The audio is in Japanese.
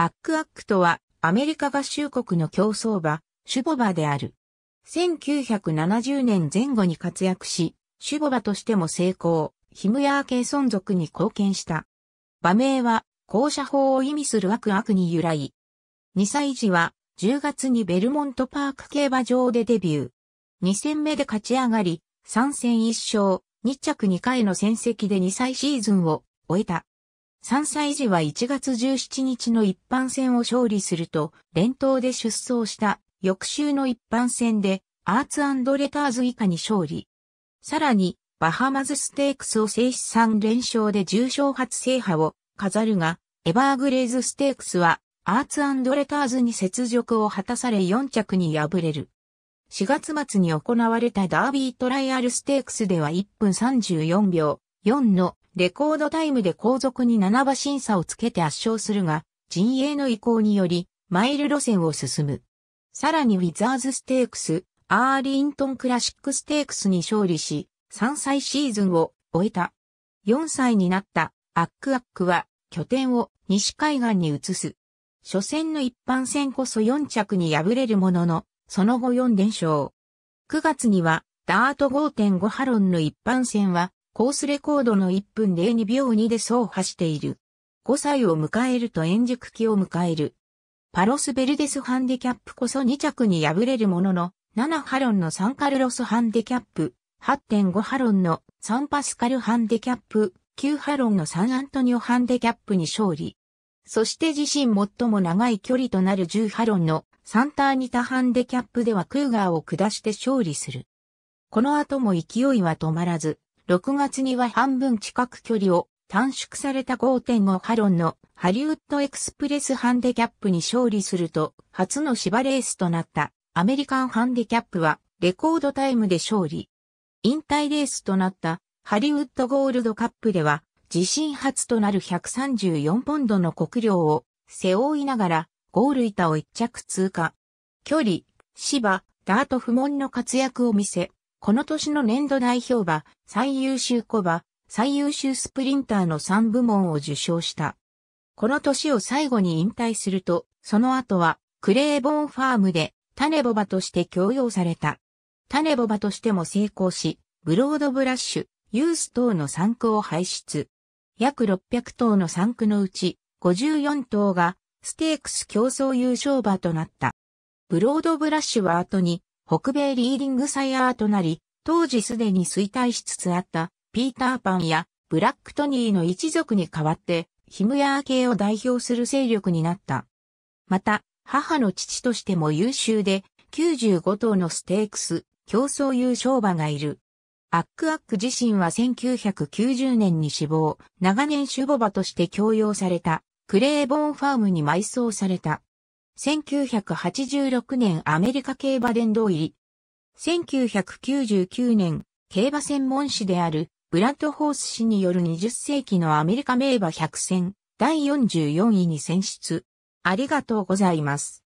アックアックとは、アメリカ合衆国の競争馬、シュボバである。1970年前後に活躍し、シュボバとしても成功、ヒムヤー系存続に貢献した。馬名は、校舎法を意味するアクアクに由来。2歳児は、10月にベルモントパーク競馬場でデビュー。2戦目で勝ち上がり、3戦1勝、2着2回の戦績で2歳シーズンを終えた。3歳時は1月17日の一般戦を勝利すると、連投で出走した翌週の一般戦でアーツレターズ以下に勝利。さらに、バハマズステークスを制止3連勝で重賞初制覇を飾るが、エバーグレーズステークスはアーツレターズに雪辱を果たされ4着に敗れる。4月末に行われたダービートライアルステークスでは1分34秒4のレコードタイムで後続に7馬審査をつけて圧勝するが、陣営の意向により、マイル路線を進む。さらにウィザーズステークス、アーリントンクラシックステークスに勝利し、3歳シーズンを終えた。4歳になったアックアックは拠点を西海岸に移す。初戦の一般戦こそ4着に敗れるものの、その後4連勝。9月にはダート5.5ハロンの一般戦はコースレコードの1分02秒2で走破している。5歳を迎えると円熟期を迎える。パロス・ベルデスハンデキャップこそ2着に敗れるものの、7ハロンのサンカルロスハンデキャップ、8.5ハロンのサンパスカルハンデキャップ、9ハロンのサンアントニオハンデキャップに勝利。そして自身最も長い距離となる10ハロンのサンターニタハンデキャップではクーガーを下して勝利する。この後も勢いは止まらず、6月には半分近く距離を短縮された5.5ハロンのハリウッドエクスプレスハンデキャップに勝利すると初の芝レースとなったアメリカンハンデキャップはレコードタイムで勝利。引退レースとなったハリウッドゴールドカップでは自身初となる134ポンドの国領を背負いながらゴール板を一着通過。距離、芝、ダート不問の活躍を見せ、この年の年度代表馬、最優秀子馬、最優秀スプリンターの3部門を受賞した。この年を最後に引退すると、その後はクレーボンファームで種ボバとして供用された。種ボバとしても成功し、ブロードブラッシュ、ユース等の産区を排出。約600頭の産区のうち、54頭がステークス競争優勝馬となった。ブロードブラッシュは後に北米リーディングサイヤーとなり、当時すでに衰退しつつあったピーターパンやブラックトニーの一族に代わってヒムヤー系を代表する勢力になった。また、母の父としても優秀で、95頭のステークス、競争優勝馬がいる。アックアック自身は1990年に死亡、長年守護馬として強要された、クレーボーンファームに埋葬された。1986年アメリカ競馬殿堂入り。1999年、競馬専門誌であるブラッドホース氏による20世紀のアメリカ名馬100選第44位に選出。ありがとうございます。